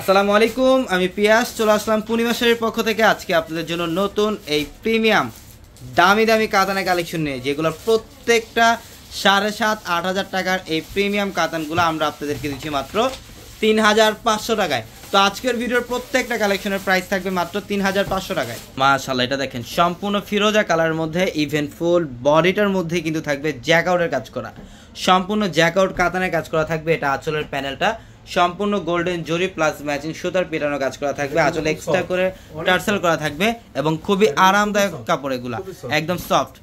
আসসালামু আলাইকুম আমি পিয়াস চলে আসলাম পূর্ণিমা পক্ষ থেকে আজকে আপনাদের জন্য নতুন এই প্রিমিয়াম দামি দামি কাতানের কালেকশন নিয়ে যেগুলো প্রত্যেকটা সাড়ে সাত আট হাজার টাকার এই প্রিমিয়াম কাতানগুলো আমরা আপনাদেরকে দিচ্ছি মাত্র তিন হাজার পাঁচশো টাকায় তো আজকের ভিডিওর প্রত্যেকটা কালেকশনের প্রাইস থাকবে মাত্র তিন হাজার পাঁচশো টাকায় মাশাল এটা দেখেন সম্পূর্ণ ফিরোজা কালার মধ্যে ইভেন ফুল বডিটার মধ্যে কিন্তু থাকবে জ্যাকআউটের কাজ করা সম্পূর্ণ জ্যাকআউট কাতানের কাজ করা থাকবে এটা আঁচলের প্যানেলটা সম্পূর্ণ গোল্ডেন জরি প্লাস ম্যাচিং সুতার পেটানো কাজ করা থাকবে আঁচলে এক্সট্রা করে টার্সেল করা থাকবে এবং খুবই আরামদায়ক কাপড় এগুলা একদম সফট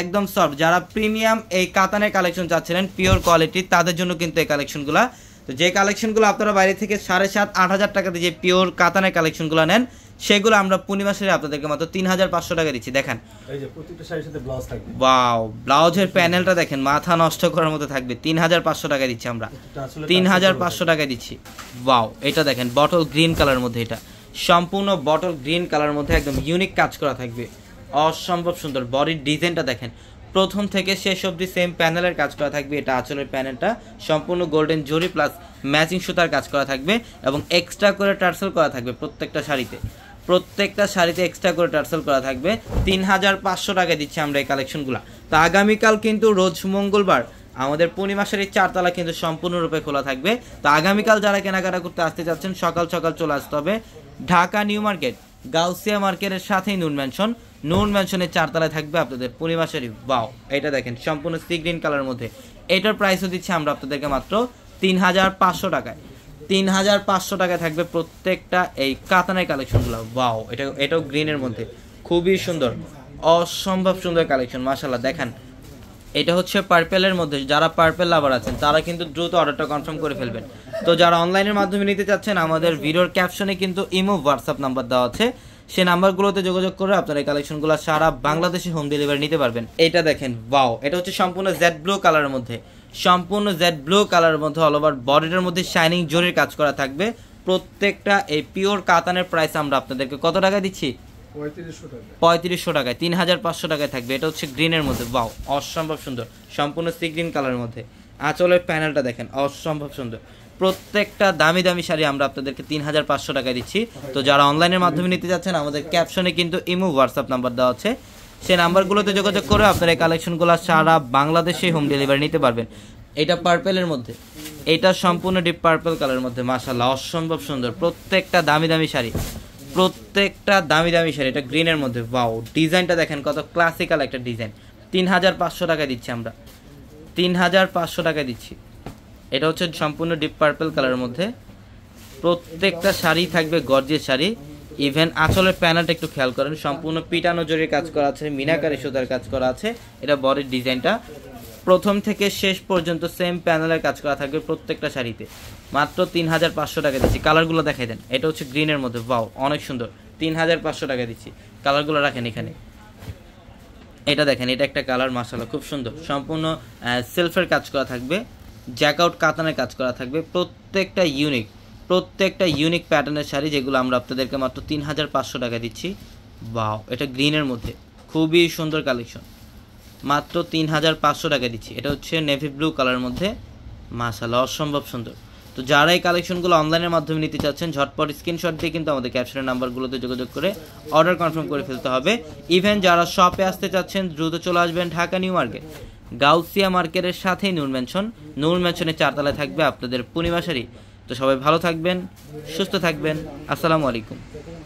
একদম সফট যারা প্রিমিয়াম এই কাতানের কালেকশন চাচ্ছিলেন পিওর কোয়ালিটি তাদের জন্য কিন্তু এই কালেকশনগুলা তো যে কালেকশনগুলো আপনারা বাইরে থেকে সাড়ে সাত আট হাজার টাকাতে যে পিওর কাতানের কালেকশনগুলো নেন সেগুলো আমরা পূর্ণিমা আপনাদেরকে মাত্র তিন হাজার পাঁচশো টাকা দিচ্ছি দেখেন বাও ব্লাউজের প্যানেলটা দেখেন মাথা নষ্ট করার মতো থাকবে তিন হাজার পাঁচশো টাকা দিচ্ছি আমরা তিন হাজার পাঁচশো টাকা দিচ্ছি বাও এটা দেখেন বটল গ্রিন কালার মধ্যে এটা সম্পূর্ণ বটল গ্রিন কালার মধ্যে একদম ইউনিক কাজ করা থাকবে অসম্ভব সুন্দর বডির ডিজাইনটা দেখেন প্রথম থেকে শেষ অবধি সেম প্যানেলের কাজ করা থাকবে এটা আঁচলের প্যানেলটা সম্পূর্ণ গোল্ডেন জরি প্লাস ম্যাচিং সুতার কাজ করা থাকবে এবং এক্সট্রা করে টার্সেল করা থাকবে প্রত্যেকটা শাড়িতে প্রত্যেকটা শাড়িতে এক্সট্রা করে টার্সেল করা থাকবে তিন হাজার পাঁচশো টাকায় দিচ্ছি আমরা এই কালেকশনগুলো তো আগামীকাল কিন্তু রোজ মঙ্গলবার আমাদের পূর্ণিমাসের এই চারতলা কিন্তু সম্পূর্ণরূপে খোলা থাকবে তো আগামীকাল যারা কেনাকাটা করতে আসতে চাচ্ছেন সকাল সকাল চলে আসতে হবে ঢাকা নিউ মার্কেট গাউসিয়া মার্কেটের সাথেই নুন ম্যানশন নুন ম্যানশনের চারতলায় থাকবে আপনাদের পূর্ণিমা বাও এটা দেখেন সম্পূর্ণ সি গ্রিন কালার মধ্যে এটার প্রাইসও দিচ্ছি আমরা আপনাদেরকে মাত্র তিন হাজার পাঁচশো টাকায় তিন হাজার পাঁচশো টাকায় থাকবে প্রত্যেকটা এই কাতানের কালেকশনগুলো বাও এটা এটাও গ্রিনের মধ্যে খুবই সুন্দর অসম্ভব সুন্দর কালেকশন মাসাল্লাহ দেখান এটা হচ্ছে পার্পেলের মধ্যে যারা পার্পেল লাভার আছেন তারা কিন্তু দ্রুত অর্ডারটা কনফার্ম করে ফেলবেন তো যারা অনলাইনের মাধ্যমে নিতে চাচ্ছেন আমাদের ভিডিওর ক্যাপশনে কিন্তু ইমো হোয়াটসঅ্যাপ নাম্বার দেওয়া আছে সে নাম্বারগুলোতে যোগাযোগ করে আপনারা এই কালেকশনগুলো সারা বাংলাদেশে হোম ডেলিভারি নিতে পারবেন এটা দেখেন বাও এটা হচ্ছে সম্পূর্ণ জেড ব্লু কালারের মধ্যে সম্পূর্ণ জেড ব্লু কালারের মধ্যে অল ওভার বডিটার মধ্যে শাইনিং জোরের কাজ করা থাকবে প্রত্যেকটা এই পিওর কাতানের প্রাইস আমরা আপনাদেরকে কত টাকা দিচ্ছি পঁয়ত্রিশশো টাকায় তিন হাজার পাঁচশো টাকায় থাকবে এটা হচ্ছে গ্রিনের মধ্যে বাও অসম্ভব সুন্দর সম্পূর্ণ সি গ্রিন কালারের মধ্যে আঁচলের প্যানেলটা দেখেন অসম্ভব সুন্দর প্রত্যেকটা দামি দামি শাড়ি আমরা আপনাদেরকে তিন হাজার পাঁচশো টাকায় দিচ্ছি তো যারা অনলাইনের মাধ্যমে নিতে যাচ্ছেন আমাদের ক্যাপশনে কিন্তু ইমো হোয়াটসঅ্যাপ নাম্বার দেওয়া আছে সেই নাম্বারগুলোতে যোগাযোগ করে আপনারা এই কালেকশনগুলো সারা বাংলাদেশে হোম ডেলিভারি নিতে পারবেন এটা পার্পেলের মধ্যে এটা সম্পূর্ণ ডিপ পার্পেল কালারের মধ্যে মাসাল্লাহ অসম্ভব সুন্দর প্রত্যেকটা দামি দামি শাড়ি প্রত্যেকটা দামি দামি শাড়ি এটা গ্রিনের মধ্যে বাউ ডিজাইনটা দেখেন কত ক্লাসিক্যাল একটা ডিজাইন তিন হাজার পাঁচশো টাকায় দিচ্ছি আমরা তিন হাজার পাঁচশো টাকায় দিচ্ছি এটা হচ্ছে সম্পূর্ণ ডিপ পার্পল কালারের মধ্যে প্রত্যেকটা শাড়ি থাকবে গর্জের শাড়ি ইভেন আঁচলের প্যানেলটা একটু খেয়াল করেন সম্পূর্ণ পিটানো জরির কাজ করা আছে মিনাকারি সুতার কাজ করা আছে এটা বডির ডিজাইনটা প্রথম থেকে শেষ পর্যন্ত সেম প্যানেলের কাজ করা থাকবে প্রত্যেকটা শাড়িতে মাত্র তিন হাজার পাঁচশো টাকা দিচ্ছি কালারগুলো দেখাই দেন এটা হচ্ছে গ্রিনের মধ্যে বাও অনেক সুন্দর তিন হাজার পাঁচশো টাকা দিচ্ছি কালারগুলো রাখেন এখানে এটা দেখেন এটা একটা কালার মাসালা খুব সুন্দর সম্পূর্ণ সেলফের কাজ করা থাকবে জ্যাকআউট কাতানের কাজ করা থাকবে প্রত্যেকটা ইউনিক প্রত্যেকটা ইউনিক প্যাটার্নের শাড়ি যেগুলো আমরা আপনাদেরকে মাত্র তিন হাজার পাঁচশো টাকা দিচ্ছি বাও এটা গ্রিনের মধ্যে খুবই সুন্দর কালেকশন মাত্র তিন হাজার পাঁচশো টাকা দিচ্ছি এটা হচ্ছে নেভি ব্লু কালারের মধ্যে মাসালা অসম্ভব সুন্দর তো যারা এই কালেকশনগুলো অনলাইনের মাধ্যমে নিতে চাচ্ছেন ঝটপট স্ক্রিনশট দিয়ে কিন্তু আমাদের ক্যাপশনের নাম্বারগুলোতে যোগাযোগ করে অর্ডার কনফার্ম করে ফেলতে হবে ইভেন যারা শপে আসতে চাচ্ছেন দ্রুত চলে আসবেন ঢাকা নিউ মার্কেট গাউসিয়া মার্কেটের সাথেই নূর ম্যানশন নূর ম্যানশনের চারতলায় থাকবে আপনাদের পূর্ণিমাশারি তো সবাই ভালো থাকবেন সুস্থ থাকবেন আসসালামু আলাইকুম